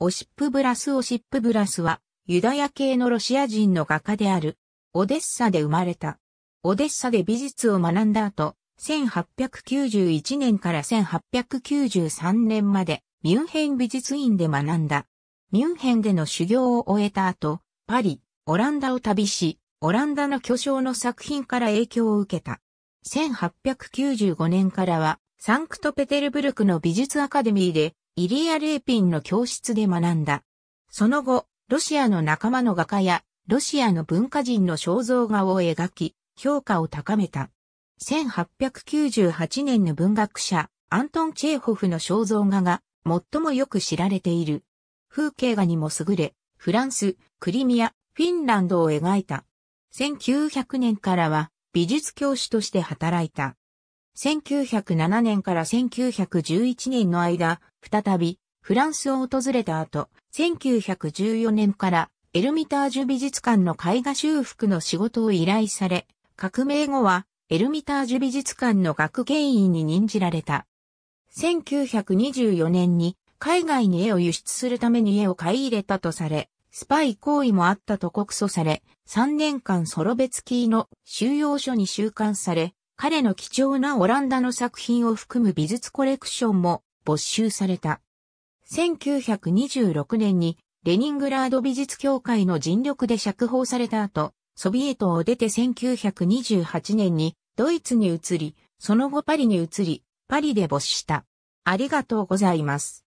オシップブラスオシップブラスは、ユダヤ系のロシア人の画家である、オデッサで生まれた。オデッサで美術を学んだ後、1891年から1893年まで、ミュンヘン美術院で学んだ。ミュンヘンでの修行を終えた後、パリ、オランダを旅し、オランダの巨匠の作品から影響を受けた。1895年からは、サンクトペテルブルクの美術アカデミーでイリア・レーピンの教室で学んだ。その後、ロシアの仲間の画家や、ロシアの文化人の肖像画を描き、評価を高めた。1898年の文学者、アントン・チェーホフの肖像画が最もよく知られている。風景画にも優れ、フランス、クリミア、フィンランドを描いた。1900年からは美術教師として働いた。1907年から1911年の間、再びフランスを訪れた後、1914年からエルミタージュ美術館の絵画修復の仕事を依頼され、革命後はエルミタージュ美術館の学芸員に任じられた。1924年に海外に絵を輸出するために絵を買い入れたとされ、スパイ行為もあったと告訴され、3年間ソロベツキーの収容所に収監され、彼の貴重なオランダの作品を含む美術コレクションも没収された。1926年にレニングラード美術協会の尽力で釈放された後、ソビエトを出て1928年にドイツに移り、その後パリに移り、パリで没した。ありがとうございます。